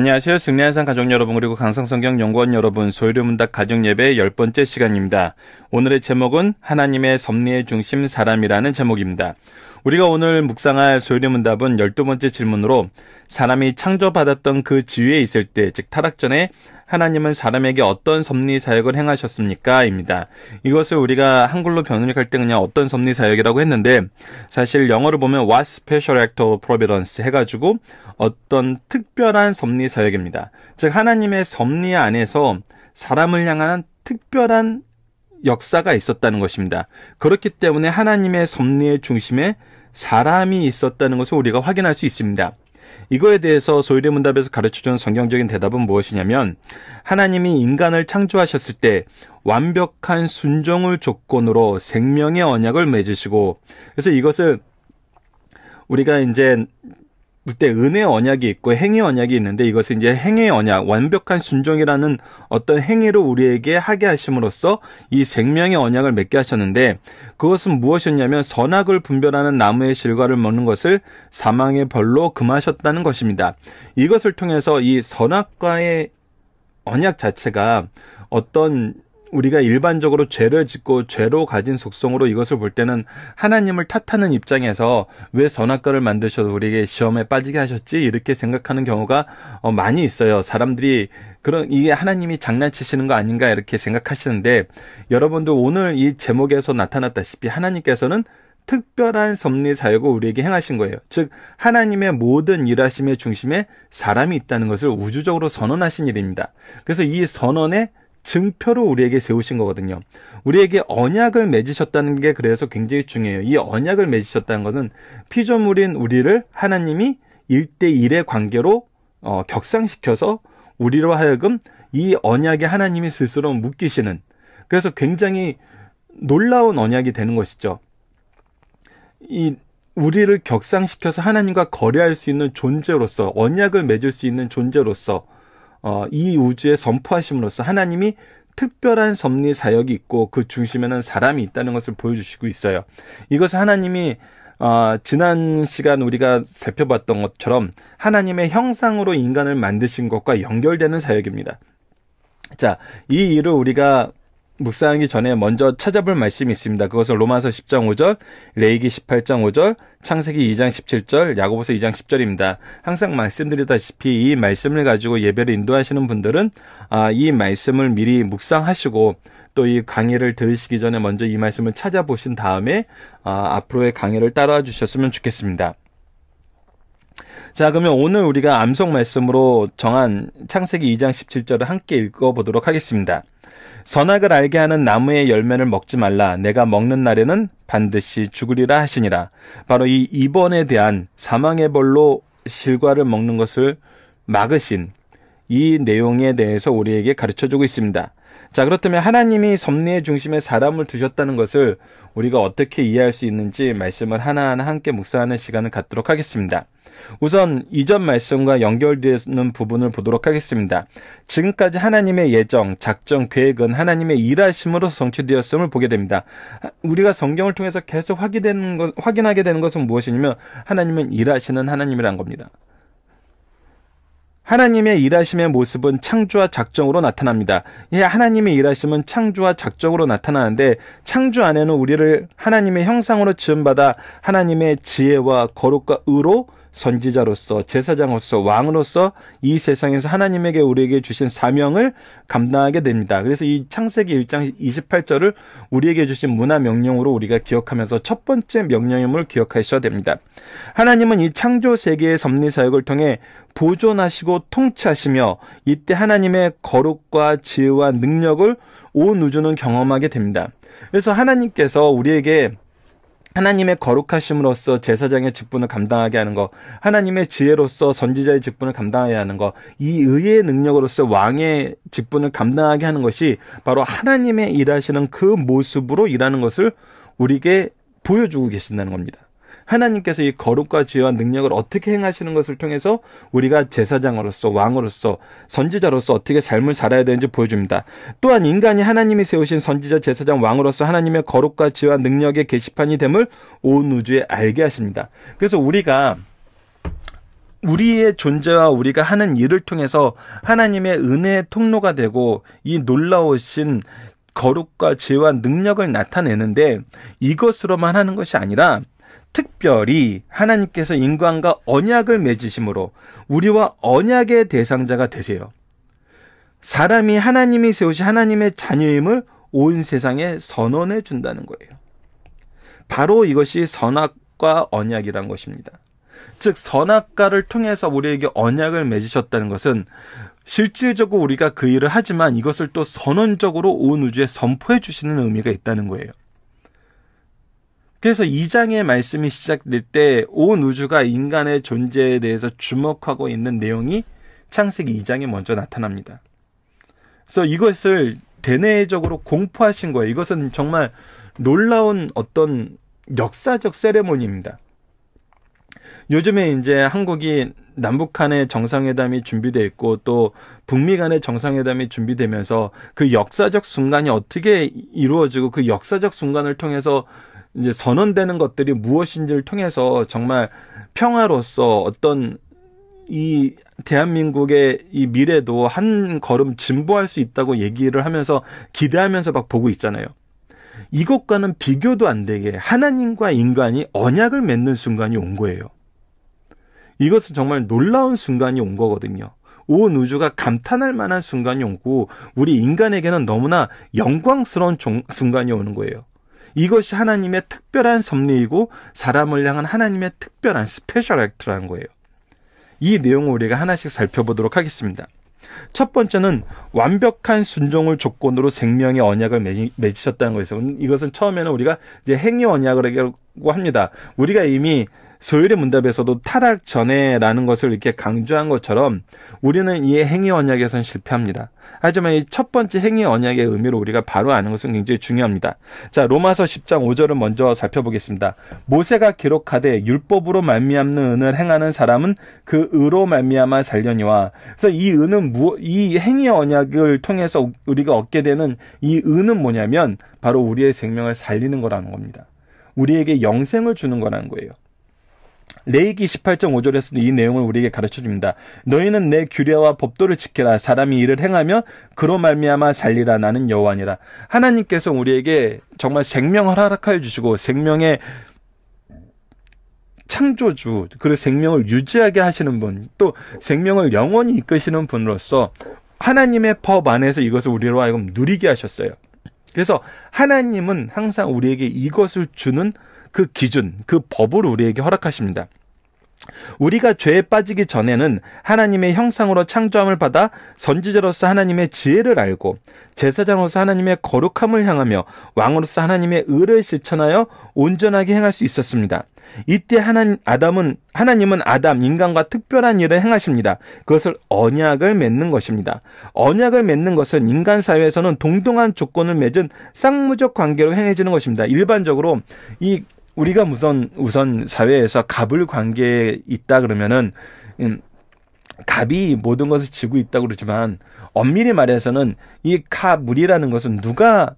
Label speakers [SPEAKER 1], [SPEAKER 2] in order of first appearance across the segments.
[SPEAKER 1] 안녕하세요. 승리한상 가족 여러분 그리고 강성성경 연구원 여러분 소유료문답 가정예배 열번째 시간입니다. 오늘의 제목은 하나님의 섭리의 중심 사람이라는 제목입니다. 우리가 오늘 묵상할 소유의 문답은 12번째 질문으로 사람이 창조받았던 그 지위에 있을 때, 즉 타락 전에 하나님은 사람에게 어떤 섭리 사역을 행하셨습니까? 입니다. 이것을 우리가 한글로 번역할 때 그냥 어떤 섭리 사역이라고 했는데 사실 영어를 보면 what special act of providence 해가지고 어떤 특별한 섭리 사역입니다. 즉 하나님의 섭리 안에서 사람을 향한 특별한 역사가 있었다는 것입니다. 그렇기 때문에 하나님의 섭리의 중심에 사람이 있었다는 것을 우리가 확인할 수 있습니다. 이거에 대해서 소일리 문답에서 가르쳐준 성경적인 대답은 무엇이냐면 하나님이 인간을 창조하셨을 때 완벽한 순종을 조건으로 생명의 언약을 맺으시고 그래서 이것을 우리가 이제 그때 은혜 언약이 있고 행위 언약이 있는데 이것은 이제 행위 언약, 완벽한 순종이라는 어떤 행위로 우리에게 하게 하심으로써 이 생명의 언약을 맺게 하셨는데 그것은 무엇이었냐면 선악을 분별하는 나무의 실과를 먹는 것을 사망의 벌로 금하셨다는 것입니다. 이것을 통해서 이 선악과의 언약 자체가 어떤 우리가 일반적으로 죄를 짓고 죄로 가진 속성으로 이것을 볼 때는 하나님을 탓하는 입장에서 왜 선악과를 만드셔도 우리에게 시험에 빠지게 하셨지 이렇게 생각하는 경우가 어, 많이 있어요. 사람들이 그런 이게 하나님이 장난치시는 거 아닌가 이렇게 생각하시는데 여러분도 오늘 이 제목에서 나타났다시피 하나님께서는 특별한 섭리 사역고 우리에게 행하신 거예요. 즉 하나님의 모든 일하심의 중심에 사람이 있다는 것을 우주적으로 선언하신 일입니다. 그래서 이 선언에 증표로 우리에게 세우신 거거든요. 우리에게 언약을 맺으셨다는 게 그래서 굉장히 중요해요. 이 언약을 맺으셨다는 것은 피조물인 우리를 하나님이 1대1의 관계로 어, 격상시켜서 우리로 하여금 이 언약에 하나님이 스스로 묶이시는 그래서 굉장히 놀라운 언약이 되는 것이죠. 이 우리를 격상시켜서 하나님과 거래할 수 있는 존재로서 언약을 맺을 수 있는 존재로서 어, 이 우주에 선포하심으로써 하나님이 특별한 섭리 사역이 있고 그 중심에는 사람이 있다는 것을 보여주시고 있어요. 이것은 하나님이 어, 지난 시간 우리가 살펴봤던 것처럼 하나님의 형상으로 인간을 만드신 것과 연결되는 사역입니다. 자, 이 일을 우리가 묵상하기 전에 먼저 찾아볼 말씀이 있습니다. 그것은 로마서 10장 5절, 레이기 18장 5절, 창세기 2장 17절, 야고보서 2장 10절입니다. 항상 말씀드리다시피 이 말씀을 가지고 예배를 인도하시는 분들은 아, 이 말씀을 미리 묵상하시고 또 이 강의를 들으시기 전에 먼저 이 말씀을 찾아보신 다음에 아, 앞으로의 강의를 따라와 주셨으면 좋겠습니다. 자, 그러면 오늘 우리가 암송 말씀으로 정한 창세기 2장 17절을 함께 읽어보도록 하겠습니다. 선악을 알게 하는 나무의 열매를 먹지 말라. 내가 먹는 날에는 반드시 죽으리라 하시니라. 바로 이 이번에 대한 사망의 벌로 실과를 먹는 것을 막으신 이 내용에 대해서 우리에게 가르쳐 주고 있습니다. 자, 그렇다면 하나님이 섭리의 중심에 사람을 두셨다는 것을 우리가 어떻게 이해할 수 있는지 말씀을 하나하나 함께 묵상하는 시간을 갖도록 하겠습니다. 우선 이전 말씀과 연결되는 부분을 보도록 하겠습니다. 지금까지 하나님의 예정, 작정, 계획은 하나님의 일하심으로 성취되었음을 보게 됩니다. 우리가 성경을 통해서 계속 확인되는 것, 확인하게 되는 것은 무엇이냐면 하나님은 일하시는 하나님이란 겁니다. 하나님의 일하심의 모습은 창조와 작정으로 나타납니다. 예, 하나님의 일하심은 창조와 작정으로 나타나는데 창조 안에는 우리를 하나님의 형상으로 지음받아 하나님의 지혜와 거룩과 의로 선지자로서 제사장으로서 왕으로서 이 세상에서 하나님에게 우리에게 주신 사명을 감당하게 됩니다. 그래서 이 창세기 1장 28절을 우리에게 주신 문화 명령으로 우리가 기억하면서 첫 번째 명령임을 기억하셔야 됩니다. 하나님은 이 창조 세계의 섭리 사역을 통해 보존하시고 통치하시며 이때 하나님의 거룩과 지혜와 능력을 온 우주는 경험하게 됩니다. 그래서 하나님께서 우리에게 하나님의 거룩하심으로써 제사장의 직분을 감당하게 하는 것, 하나님의 지혜로서 선지자의 직분을 감당해야 하는 것, 이 의의 능력으로서 왕의 직분을 감당하게 하는 것이 바로 하나님의 일하시는 그 모습으로 일하는 것을 우리에게 보여주고 계신다는 겁니다. 하나님께서 이 거룩과 지혜와 능력을 어떻게 행하시는 것을 통해서 우리가 제사장으로서 왕으로서 선지자로서 어떻게 삶을 살아야 되는지 보여줍니다. 또한 인간이 하나님이 세우신 선지자 제사장 왕으로서 하나님의 거룩과 지혜와 능력의 게시판이 됨을 온 우주에 알게 하십니다. 그래서 우리가 우리의 존재와 우리가 하는 일을 통해서 하나님의 은혜의 통로가 되고 이 놀라우신 거룩과 죄와 능력을 나타내는데 이것으로만 하는 것이 아니라 특별히 하나님께서 인간과 언약을 맺으심으로 우리와 언약의 대상자가 되세요. 사람이 하나님이 세우신 하나님의 자녀임을 온 세상에 선언해 준다는 거예요. 바로 이것이 선악과 언약이란 것입니다. 즉 선악과를 통해서 우리에게 언약을 맺으셨다는 것은 실질적으로 우리가 그 일을 하지만 이것을 또 선언적으로 온 우주에 선포해 주시는 의미가 있다는 거예요. 그래서 이장의 말씀이 시작될 때 온 우주가 인간의 존재에 대해서 주목하고 있는 내용이 창세기 2장에 먼저 나타납니다. 그래서 이것을 대내적으로 공포하신 거예요. 이것은 정말 놀라운 어떤 역사적 세레모니입니다. 요즘에 이제 한국이 남북 한의 정상회담이 준비돼 있고 또 북미 간의 정상회담이 준비되면서 그 역사적 순간이 어떻게 이루어지고 그 역사적 순간을 통해서 이제 선언되는 것들이 무엇인지를 통해서 정말 평화로서 어떤 이 대한민국의 이 미래도 한 걸음 진보할 수 있다고 얘기를 하면서 기대하면서 막 보고 있잖아요. 이것과는 비교도 안 되게 하나님과 인간이 언약을 맺는 순간이 온 거예요. 이것은 정말 놀라운 순간이 온 거거든요. 온 우주가 감탄할 만한 순간이 오고 우리 인간에게는 너무나 영광스러운 종, 순간이 오는 거예요. 이것이 하나님의 특별한 섭리이고 사람을 향한 하나님의 특별한 스페셜 액트라는 거예요. 이 내용을 우리가 하나씩 살펴보도록 하겠습니다. 첫 번째는 완벽한 순종을 조건으로 생명의 언약을 맺, 으셨다는거에요 이것은 처음에는 우리가 이제 행위 언약을 얘기하고 합니다. 우리가 이미 소율의 문답에서도 타락 전에라는 것을 이렇게 강조한 것처럼 우리는 이 행위 언약에선 실패합니다. 하지만 이 첫 번째 행위 언약의 의미로 우리가 바로 아는 것은 굉장히 중요합니다. 자, 로마서 10장 5절을 먼저 살펴보겠습니다. 모세가 기록하되 율법으로 말미암는 은을 행하는 사람은 그 의로 말미암아 살려니와 그래서 이 은은 무, 이 행위 언약을 통해서 우리가 얻게 되는 이 은은 뭐냐면 바로 우리의 생명을 살리는 거라는 겁니다. 우리에게 영생을 주는 거라는 거예요. 레이기 18.5절에서도 이 내용을 우리에게 가르쳐 줍니다. 너희는 내 규례와 법도를 지키라. 사람이 이를 행하면 그로 말미암아 살리라. 나는 여호와니라. 하나님께서 우리에게 정말 생명을 허락하여 주시고 생명의 창조주, 그리고 생명을 유지하게 하시는 분, 또 생명을 영원히 이끄시는 분으로서 하나님의 법 안에서 이것을 우리로 하여금 누리게 하셨어요. 그래서 하나님은 항상 우리에게 이것을 주는 그 기준, 그 법을 우리에게 허락하십니다. 우리가 죄에 빠지기 전에는 하나님의 형상으로 창조함을 받아 선지자로서 하나님의 지혜를 알고 제사장으로서 하나님의 거룩함을 향하며 왕으로서 하나님의 의를 실천하여 온전하게 행할 수 있었습니다. 이때 하나님 아담은 하나님은 아담 인간과 특별한 일을 행하십니다. 그것을 언약을 맺는 것입니다. 언약을 맺는 것은 인간 사회에서는 동등한 조건을 맺은 쌍무적 관계로 행해지는 것입니다. 일반적으로 이 우리가 우선 우선 사회에서 갑을 관계에 있다 그러면은 음, 갑이 모든 것을 지고 있다고 그러지만 엄밀히 말해서는 이 갑물이라는 것은 누가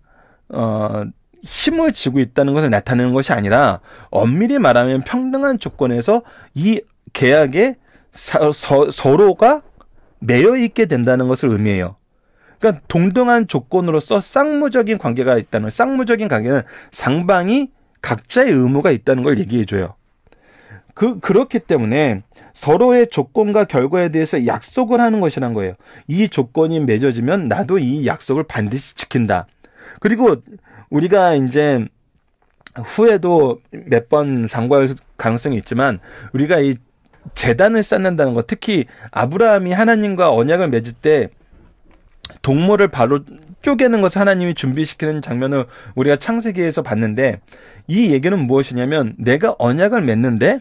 [SPEAKER 1] 어 힘을 지고 있다는 것을 나타내는 것이 아니라 엄밀히 말하면 평등한 조건에서 이 계약에 서, 서, 서로가 매여 있게 된다는 것을 의미해요. 그러니까 동등한 조건으로서 쌍무적인 관계가 있다는 쌍무적인 관계는 상방이 각자의 의무가 있다는 걸 얘기해 줘요. 그 그렇기 때문에 서로의 조건과 결과에 대해서 약속을 하는 것이란 거예요. 이 조건이 맺어지면 나도 이 약속을 반드시 지킨다. 그리고 우리가 이제 후에도 몇 번 상고할 가능성이 있지만 우리가 이 재단을 쌓는다는 것 특히 아브라함이 하나님과 언약을 맺을 때 동물을 바로 쪼개는 것을 뭐 하나님이 준비시키는 장면을 우리가 창세기에서 봤는데 이 얘기는 무엇이냐면 내가 언약을 맺는데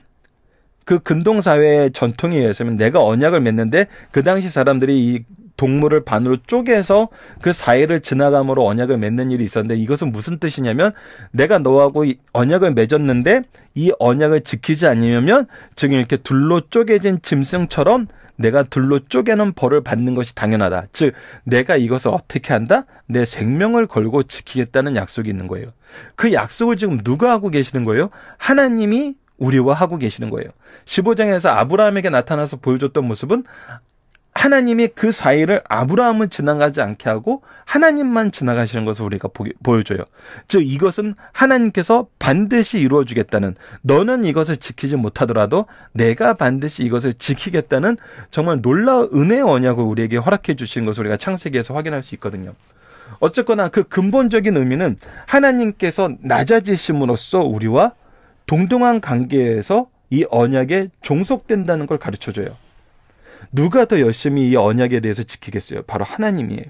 [SPEAKER 1] 그 근동 사회의 전통에 의해서면 내가 언약을 맺는데 그 당시 사람들이 이 동물을 반으로 쪼개서 그 사이를 지나감으로 언약을 맺는 일이 있었는데 이것은 무슨 뜻이냐면 내가 너하고 언약을 맺었는데 이 언약을 지키지 않으면 지금 이렇게 둘로 쪼개진 짐승처럼 내가 둘로 쪼개는 벌을 받는 것이 당연하다. 즉, 내가 이것을 어떻게 한다? 내 생명을 걸고 지키겠다는 약속이 있는 거예요. 그 약속을 지금 누가 하고 계시는 거예요? 하나님이 우리와 하고 계시는 거예요. 15장에서 아브라함에게 나타나서 보여줬던 모습은 하나님이 그 사이를 아브라함을 지나가지 않게 하고 하나님만 지나가시는 것을 우리가 보여줘요. 즉 이것은 하나님께서 반드시 이루어주겠다는 너는 이것을 지키지 못하더라도 내가 반드시 이것을 지키겠다는 정말 놀라운 은혜의 언약을 우리에게 허락해 주신 것을 우리가 창세기에서 확인할 수 있거든요. 어쨌거나 그 근본적인 의미는 하나님께서 낮아지심으로써 우리와 동등한 관계에서 이 언약에 종속된다는 걸 가르쳐줘요. 누가 더 열심히 이 언약에 대해서 지키겠어요? 바로 하나님이에요.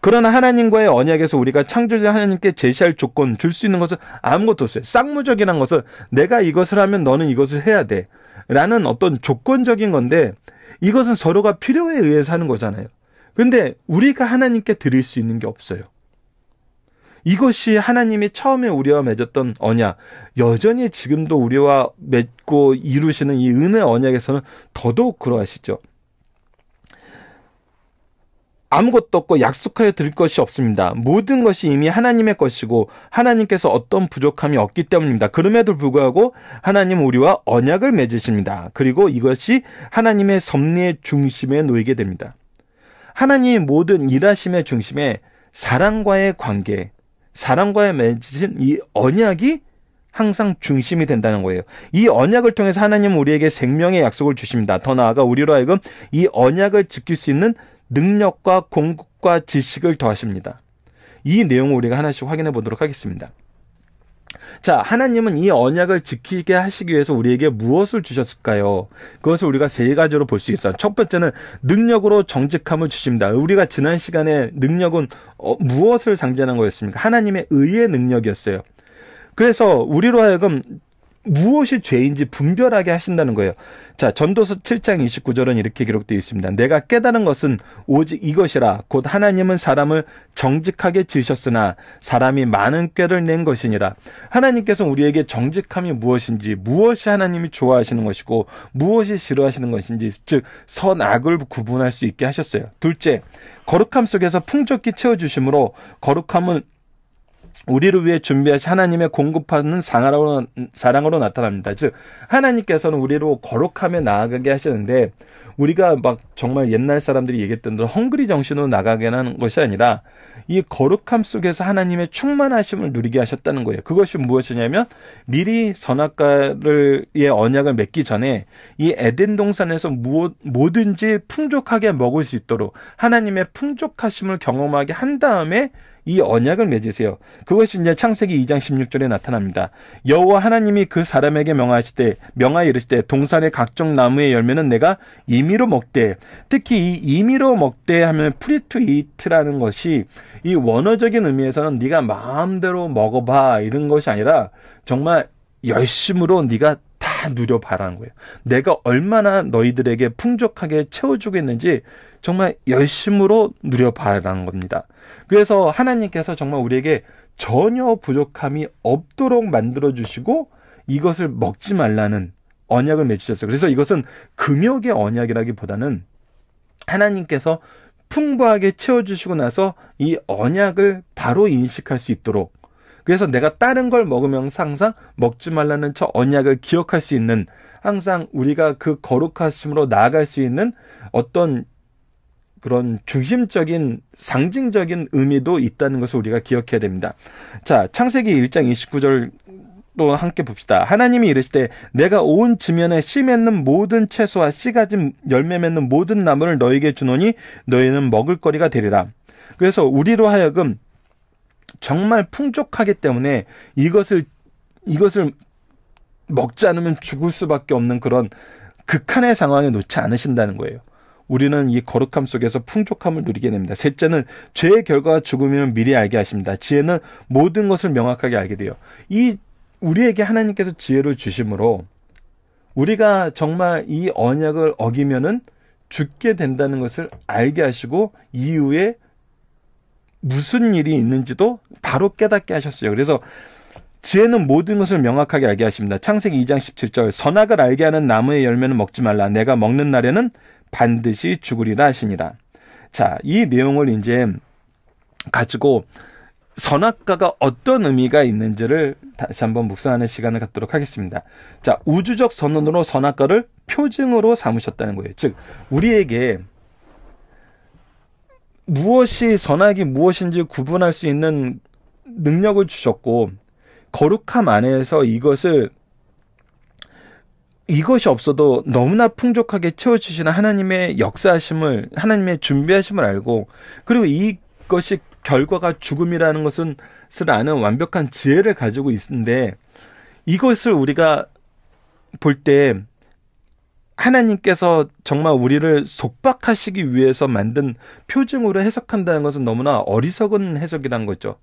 [SPEAKER 1] 그러나 하나님과의 언약에서 우리가 창조자 하나님께 제시할 조건, 줄 수 있는 것은 아무것도 없어요. 쌍무적이라는 것은 내가 이것을 하면 너는 이것을 해야 돼. 라는 어떤 조건적인 건데 이것은 서로가 필요에 의해서 하는 거잖아요. 근데 우리가 하나님께 드릴 수 있는 게 없어요. 이것이 하나님이 처음에 우리와 맺었던 언약, 여전히 지금도 우리와 맺고 이루시는 이 은혜 언약에서는 더더욱 그러하시죠. 아무것도 없고 약속하여 드릴 것이 없습니다. 모든 것이 이미 하나님의 것이고 하나님께서 어떤 부족함이 없기 때문입니다. 그럼에도 불구하고 하나님 우리와 언약을 맺으십니다. 그리고 이것이 하나님의 섭리의 중심에 놓이게 됩니다. 하나님 모든 일하심의 중심에 사랑과의 관계, 사람과의 맺은 이 언약이 항상 중심이 된다는 거예요. 이 언약을 통해서 하나님은 우리에게 생명의 약속을 주십니다. 더 나아가 우리로 하여금 이 언약을 지킬 수 있는 능력과 공급과 지식을 더하십니다. 이 내용을 우리가 하나씩 확인해 보도록 하겠습니다. 자, 하나님은 이 언약을 지키게 하시기 위해서 우리에게 무엇을 주셨을까요? 그것을 우리가 세 가지로 볼 수 있어요. 첫 번째는 능력으로 정직함을 주십니다. 우리가 지난 시간에 능력은 어, 무엇을 상징하는 거였습니까? 하나님의 의의 능력이었어요. 그래서 우리로 하여금 무엇이 죄인지 분별하게 하신다는 거예요. 자, 전도서 7장 29절은 이렇게 기록되어 있습니다. 내가 깨달은 것은 오직 이것이라 곧 하나님은 사람을 정직하게 지으셨으나 사람이 많은 꾀를 낸 것이니라. 하나님께서 우리에게 정직함이 무엇인지 무엇이 하나님이 좋아하시는 것이고 무엇이 싫어하시는 것인지 즉 선악을 구분할 수 있게 하셨어요. 둘째, 거룩함 속에서 풍족히 채워 주심으로 거룩함은 우리를 위해 준비하신 하나님의 공급하는 상하로, 사랑으로 나타납니다. 즉, 하나님께서는 우리로 거룩함에 나아가게 하시는데, 우리가 막 정말 옛날 사람들이 얘기했던 대로 헝그리 정신으로 나가게 하는 것이 아니라, 이 거룩함 속에서 하나님의 충만하심을 누리게 하셨다는 거예요. 그것이 무엇이냐면, 미리 선악과의 언약을 맺기 전에, 이 에덴 동산에서 무엇, 뭐든지 풍족하게 먹을 수 있도록, 하나님의 풍족하심을 경험하게 한 다음에, 이 언약을 맺으세요. 그것이 이제 창세기 2장 16절에 나타납니다. 여호와 하나님이 그 사람에게 명하실 때 명하여 이르시되 동산의 각종 나무의 열매는 내가 임의로 먹되 특히 이 임의로 먹되 하면 프리투 이트라는 것이 이 원어적인 의미에서는 네가 마음대로 먹어봐 이런 것이 아니라 정말 열심으로 네가 누려봐라는 거예요. 내가 얼마나 너희들에게 풍족하게 채워주고 있는지 정말 열심으로 누려봐라는 겁니다. 그래서 하나님께서 정말 우리에게 전혀 부족함이 없도록 만들어주시고 이것을 먹지 말라는 언약을 맺으셨어요. 그래서 이것은 금욕의 언약이라기보다는 하나님께서 풍부하게 채워주시고 나서 이 언약을 바로 인식할 수 있도록 그래서 내가 다른 걸 먹으면서 항상 먹지 말라는 저 언약을 기억할 수 있는 항상 우리가 그 거룩하심으로 나아갈 수 있는 어떤 그런 중심적인 상징적인 의미도 있다는 것을 우리가 기억해야 됩니다. 자, 창세기 1장 29절 또 함께 봅시다. 하나님이 이르시되 내가 온 지면에 씨 맺는 모든 채소와 씨 가진 열매 맺는 모든 나무를 너에게 주노니 너희는 먹을 거리가 되리라. 그래서 우리로 하여금 정말 풍족하기 때문에 이것을 이것을 먹지 않으면 죽을 수밖에 없는 그런 극한의 상황에 놓지 않으신다는 거예요. 우리는 이 거룩함 속에서 풍족함을 누리게 됩니다. 셋째는 죄의 결과가 죽음임을 미리 알게 하십니다. 지혜는 모든 것을 명확하게 알게 돼요. 이 우리에게 하나님께서 지혜를 주심으로 우리가 정말 이 언약을 어기면은 죽게 된다는 것을 알게 하시고 이후에 무슨 일이 있는지도 바로 깨닫게 하셨어요. 그래서 지혜는 모든 것을 명확하게 알게 하십니다. 창세기 2장 17절 선악을 알게 하는 나무의 열매는 먹지 말라. 내가 먹는 날에는 반드시 죽으리라 하시니라. 자, 이 내용을 이제 가지고 선악과가 어떤 의미가 있는지를 다시 한번 묵상하는 시간을 갖도록 하겠습니다. 자, 우주적 선언으로 선악과를 표징으로 삼으셨다는 거예요. 즉, 우리에게 무엇이 선악이 무엇인지 구분할 수 있는 능력을 주셨고 거룩함 안에서 이것을 이것이 없어도 너무나 풍족하게 채워주시는 하나님의 역사하심을 하나님의 준비하심을 알고 그리고 이것이 결과가 죽음이라는 것은 을 아는 완벽한 지혜를 가지고 있는데 이것을 우리가 볼때 하나님께서 정말 우리를 속박하시기 위해서 만든 표징으로 해석한다는 것은 너무나 어리석은 해석이란 거죠.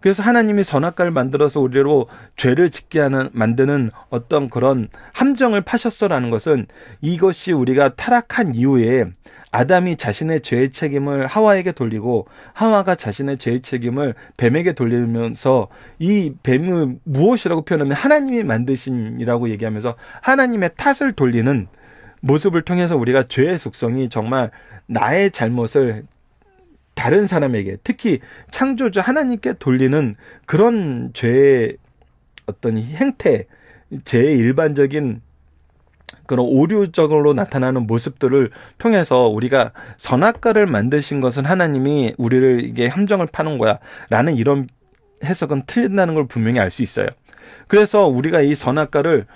[SPEAKER 1] 그래서 하나님이 선악과를 만들어서 우리로 죄를 짓게 하는 만드는 어떤 그런 함정을 파셨어라는 것은 이것이 우리가 타락한 이후에 아담이 자신의 죄의 책임을 하와에게 돌리고 하와가 자신의 죄의 책임을 뱀에게 돌리면서 이 뱀을 무엇이라고 표현하면 하나님이 만드신이라고 얘기하면서 하나님의 탓을 돌리는 모습을 통해서 우리가 죄의 속성이 정말 나의 잘못을 다른 사람에게 특히 창조주 하나님께 돌리는 그런 죄의 어떤 행태, 죄의 일반적인 그런 오류적으로 나타나는 모습들을 통해서 우리가 선악과를 만드신 것은 하나님이 우리를 이게 함정을 파는 거야라는 이런 해석은 틀린다는 걸 분명히 알 수 있어요. 그래서 우리가 이 선악과를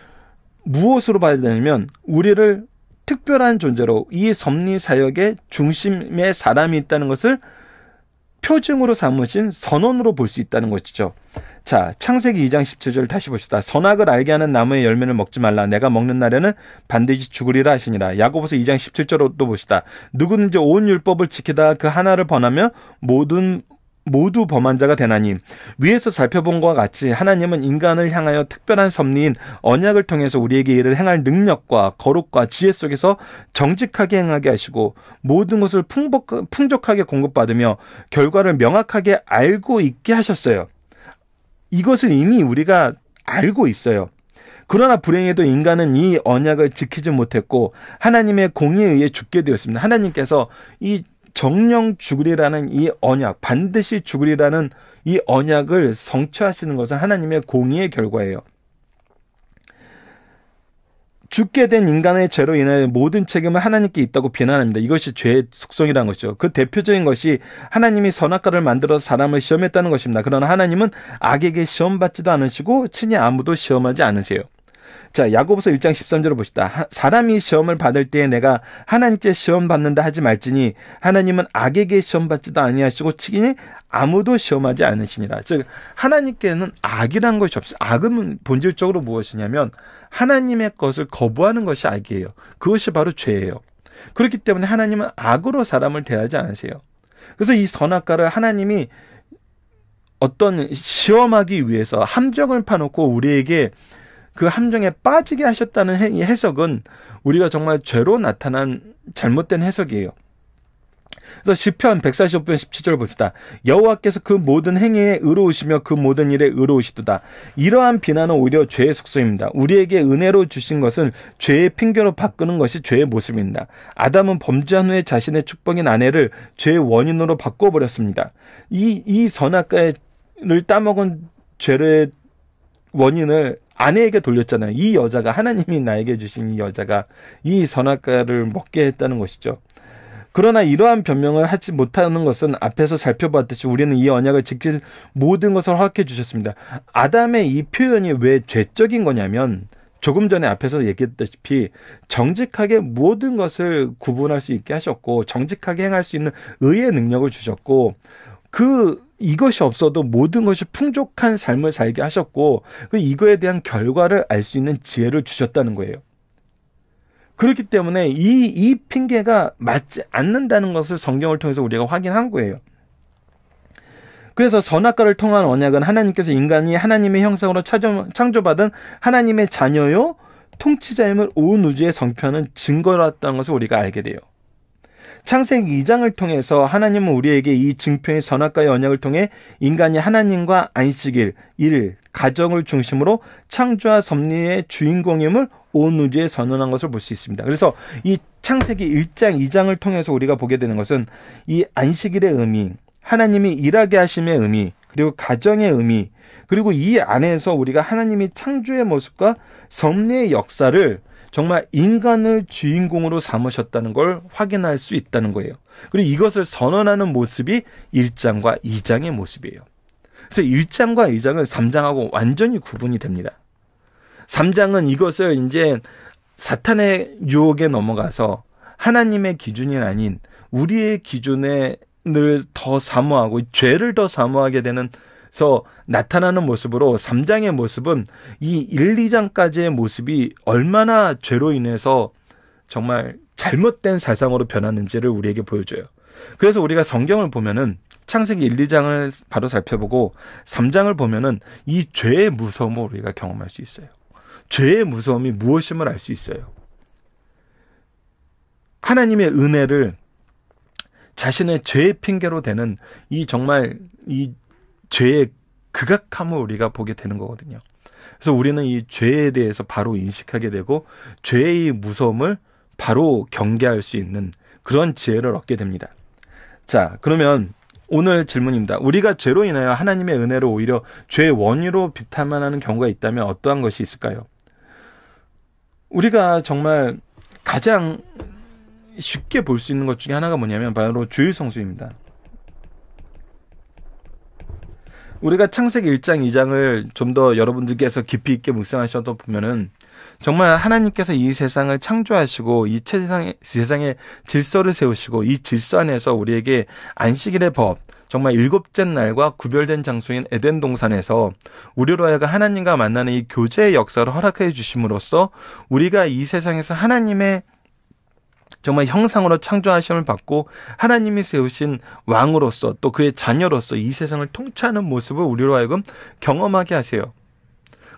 [SPEAKER 1] 무엇으로 봐야 되냐면 우리를 특별한 존재로 이 섭리 사역의 중심에 사람이 있다는 것을 표징으로 삼으신 선언으로 볼 수 있다는 것이죠. 자, 창세기 2장 17절 다시 봅시다. 선악을 알게 하는 나무의 열매를 먹지 말라. 내가 먹는 날에는 반드시 죽으리라 하시니라. 야고보서 2장 1 7절로또 봅시다. 누구든지 온 율법을 지키다 그 하나를 번하며 모든 모두 범한자가 되나니 위에서 살펴본 것과 같이 하나님은 인간을 향하여 특별한 섭리인 언약을 통해서 우리에게 이를 행할 능력과 거룩과 지혜 속에서 정직하게 행하게 하시고 모든 것을 풍복, 풍족하게 공급받으며 결과를 명확하게 알고 있게 하셨어요. 이것을 이미 우리가 알고 있어요. 그러나 불행에도 인간은 이 언약을 지키지 못했고 하나님의 공의에 의해 죽게 되었습니다. 하나님께서 이 정령 죽으리라는 이 언약, 반드시 죽으리라는 이 언약을 성취하시는 것은 하나님의 공의의 결과예요. 죽게 된 인간의 죄로 인하여 모든 책임은 하나님께 있다고 비난합니다. 이것이 죄의 속성이라는 것이죠. 그 대표적인 것이 하나님이 선악과를 만들어 사람을 시험했다는 것입니다. 그러나 하나님은 악에게 시험받지도 않으시고 친히 아무도 시험하지 않으세요. 자, 야고보서 1장 13절을 보시다. 사람이 시험을 받을 때에 내가 하나님께 시험 받는다 하지 말지니 하나님은 악에게 시험 받지도 아니하시고 치기니 아무도 시험하지 않으시니라. 즉 하나님께는 악이란 것이 없어 악은 본질적으로 무엇이냐면 하나님의 것을 거부하는 것이 악이에요. 그것이 바로 죄예요. 그렇기 때문에 하나님은 악으로 사람을 대하지 않으세요. 그래서 이 선악과를 하나님이 어떤 시험하기 위해서 함정을 파놓고 우리에게 그 함정에 빠지게 하셨다는 해석은 우리가 정말 죄로 나타난 잘못된 해석이에요. 그래서 시편 145편 17절 봅시다. 여호와께서 그 모든 행위에 의로우시며 그 모든 일에 의로우시도다. 이러한 비난은 오히려 죄의 속성입니다. 우리에게 은혜로 주신 것은 죄의 핑계로 바꾸는 것이 죄의 모습입니다. 아담은 범죄한 후에 자신의 축복인 아내를 죄의 원인으로 바꿔 버렸습니다. 이 이 선악과를 따먹은 죄의 원인을 아내에게 돌렸잖아요. 이 여자가 하나님이 나에게 주신 이 여자가 이 선악과를 먹게 했다는 것이죠. 그러나 이러한 변명을 하지 못하는 것은 앞에서 살펴봤듯이 우리는 이 언약을 지킬 모든 것을 허락해 주셨습니다. 아담의 이 표현이 왜 죄적인 거냐면 조금 전에 앞에서 얘기했다시피 정직하게 모든 것을 구분할 수 있게 하셨고 정직하게 행할 수 있는 의의 능력을 주셨고 그 이것이 없어도 모든 것이 풍족한 삶을 살게 하셨고 그 이거에 대한 결과를 알 수 있는 지혜를 주셨다는 거예요. 그렇기 때문에 이, 이 핑계가 맞지 않는다는 것을 성경을 통해서 우리가 확인한 거예요. 그래서 선악과를 통한 언약은 하나님께서 인간이 하나님의 형상으로 창조받은 하나님의 자녀요 통치자임을 온우주의 성표하는 증거다는 것을 우리가 알게 돼요. 창세기 2장을 통해서 하나님은 우리에게 이 증표의 선악과의 언약을 통해 인간이 하나님과 안식일, 일, 가정을 중심으로 창조와 섭리의 주인공임을 온 우주에 선언한 것을 볼 수 있습니다. 그래서 이 창세기 1장, 2장을 통해서 우리가 보게 되는 것은 이 안식일의 의미, 하나님이 일하게 하심의 의미, 그리고 가정의 의미, 그리고 이 안에서 우리가 하나님이 창조의 모습과 섭리의 역사를 정말 인간을 주인공으로 삼으셨다는 걸 확인할 수 있다는 거예요. 그리고 이것을 선언하는 모습이 1장과 2장의 모습이에요. 그래서 1장과 2장은 3장하고 완전히 구분이 됩니다. 3장은 이것을 이제 사탄의 유혹에 넘어가서 하나님의 기준이 아닌 우리의 기준을 더 사모하고 죄를 더 사모하게 되는 서 나타나는 모습으로 3장의 모습은 이 1, 2장까지의 모습이 얼마나 죄로 인해서 정말 잘못된 사상으로 변하는지를 우리에게 보여줘요. 그래서 우리가 성경을 보면은 창세기 1, 2장을 바로 살펴보고 3장을 보면은 이 죄의 무서움을 우리가 경험할 수 있어요. 죄의 무서움이 무엇임을 알 수 있어요. 하나님의 은혜를 자신의 죄의 핑계로 되는 이 정말 이 죄의 극악함을 우리가 보게 되는 거거든요. 그래서 우리는 이 죄에 대해서 바로 인식하게 되고 죄의 무서움을 바로 경계할 수 있는 그런 지혜를 얻게 됩니다. 자, 그러면 오늘 질문입니다. 우리가 죄로 인하여 하나님의 은혜로 오히려 죄의 원유로 비탄만 하는 경우가 있다면 어떠한 것이 있을까요? 우리가 정말 가장 쉽게 볼 수 있는 것 중에 하나가 뭐냐면 바로 주의 성수입니다. 우리가 창세기 1장, 2장을 좀 더 여러분들께서 깊이 있게 묵상하셔다 보면은 정말 하나님께서 이 세상을 창조하시고 이세상에 세상의 질서를 세우시고 이 질서 안에서 우리에게 안식일의 법, 정말 일곱째 날과 구별된 장소인 에덴 동산에서 우리로 하여금 하나님과 만나는 이 교제의 역사를 허락해 주심으로써 우리가 이 세상에서 하나님의 정말 형상으로 창조하심을 받고 하나님이 세우신 왕으로서 또 그의 자녀로서 이 세상을 통치하는 모습을 우리로 하여금 경험하게 하세요.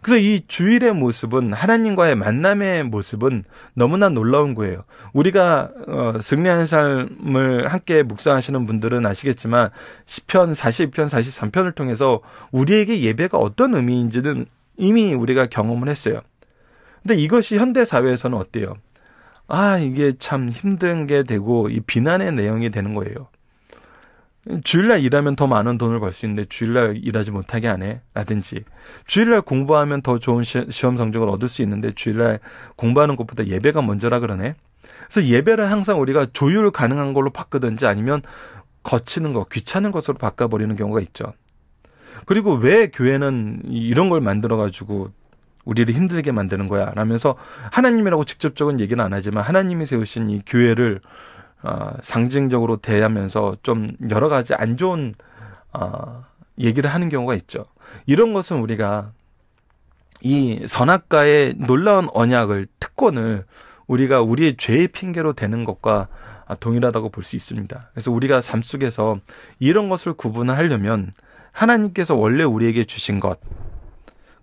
[SPEAKER 1] 그래서 이 주일의 모습은 하나님과의 만남의 모습은 너무나 놀라운 거예요. 우리가 어, 승리한 삶을 함께 묵상하시는 분들은 아시겠지만 1 0편 42편, 43편을 통해서 우리에게 예배가 어떤 의미인지는 이미 우리가 경험을 했어요. 근데 이것이 현대 사회에서는 어때요? 아, 이게 참 힘든 게 되고 이 비난의 내용이 되는 거예요. 주일날 일하면 더 많은 돈을 벌 수 있는데 주일날 일하지 못하게 안 해? 라든지 주일날 공부하면 더 좋은 시험 성적을 얻을 수 있는데 주일날 공부하는 것보다 예배가 먼저라 그러네? 그래서 예배를 항상 우리가 조율 가능한 걸로 바꾸든지 아니면 거치는 거, 귀찮은 것으로 바꿔버리는 경우가 있죠. 그리고 왜 교회는 이런 걸 만들어가지고 우리를 힘들게 만드는 거야. 라면서 하나님이라고 직접적인 얘기는 안 하지만 하나님이 세우신 이 교회를 어, 상징적으로 대하면서 좀 여러 가지 안 좋은 어, 얘기를 하는 경우가 있죠. 이런 것은 우리가 이 선악과의 놀라운 언약을 특권을 우리가 우리의 죄의 핑계로 되는 것과 동일하다고 볼 수 있습니다. 그래서 우리가 삶 속에서 이런 것을 구분하려면 하나님께서 원래 우리에게 주신 것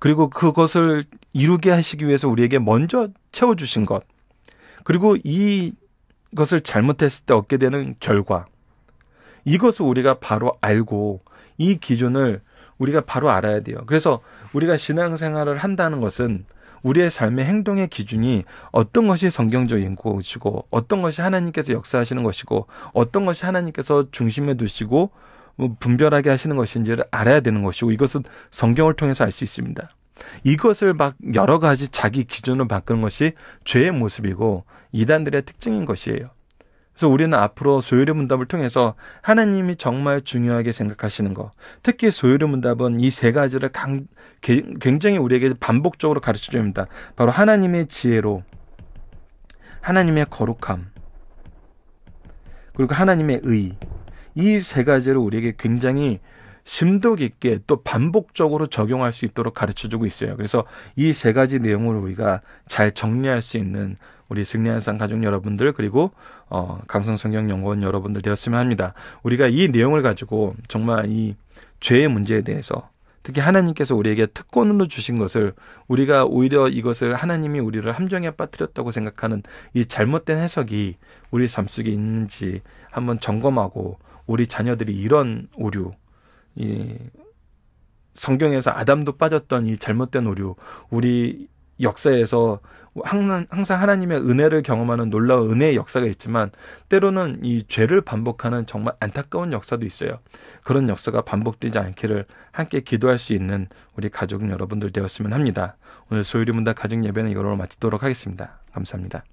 [SPEAKER 1] 그리고 그것을 이루게 하시기 위해서 우리에게 먼저 채워주신 것. 그리고 이것을 잘못했을 때 얻게 되는 결과. 이것을 우리가 바로 알고 이 기준을 우리가 바로 알아야 돼요. 그래서 우리가 신앙생활을 한다는 것은 우리의 삶의 행동의 기준이 어떤 것이 성경적인 것이고 어떤 것이 하나님께서 역사하시는 것이고 어떤 것이 하나님께서 중심에 두시고 뭐 분별하게 하시는 것인지를 알아야 되는 것이고 이것은 성경을 통해서 알 수 있습니다. 이것을 막 여러 가지 자기 기준으로 바꾼 것이 죄의 모습이고 이단들의 특징인 것이에요. 그래서 우리는 앞으로 소요의 문답을 통해서 하나님이 정말 중요하게 생각하시는 것, 특히 소요의 문답은 이 세 가지를 강, 굉장히 우리에게 반복적으로 가르쳐 줍니다. 바로 하나님의 지혜로, 하나님의 거룩함, 그리고 하나님의 의, 이세 가지를 우리에게 굉장히 심도 깊게 또 반복적으로 적용할 수 있도록 가르쳐 주고 있어요. 그래서 이 세 가지 내용을 우리가 잘 정리할 수 있는 우리 승리한 상 가족 여러분들 그리고 어 강성 성경 연구원 여러분들 되었으면 합니다. 우리가 이 내용을 가지고 정말 이 죄의 문제에 대해서 특히 하나님께서 우리에게 특권으로 주신 것을 우리가 오히려 이것을 하나님이 우리를 함정에 빠뜨렸다고 생각하는 이 잘못된 해석이 우리 삶 속에 있는지 한번 점검하고 우리 자녀들이 이런 오류, 이 성경에서 아담도 빠졌던 이 잘못된 오류, 우리 역사에서 항상, 하나님의 은혜를 경험하는 놀라운 은혜의 역사가 있지만 때로는 이 죄를 반복하는 정말 안타까운 역사도 있어요. 그런 역사가 반복되지 않기를 함께 기도할 수 있는 우리 가족 여러분들 되었으면 합니다. 오늘 소유리 문답 가족 예배는 이걸로 마치도록 하겠습니다. 감사합니다.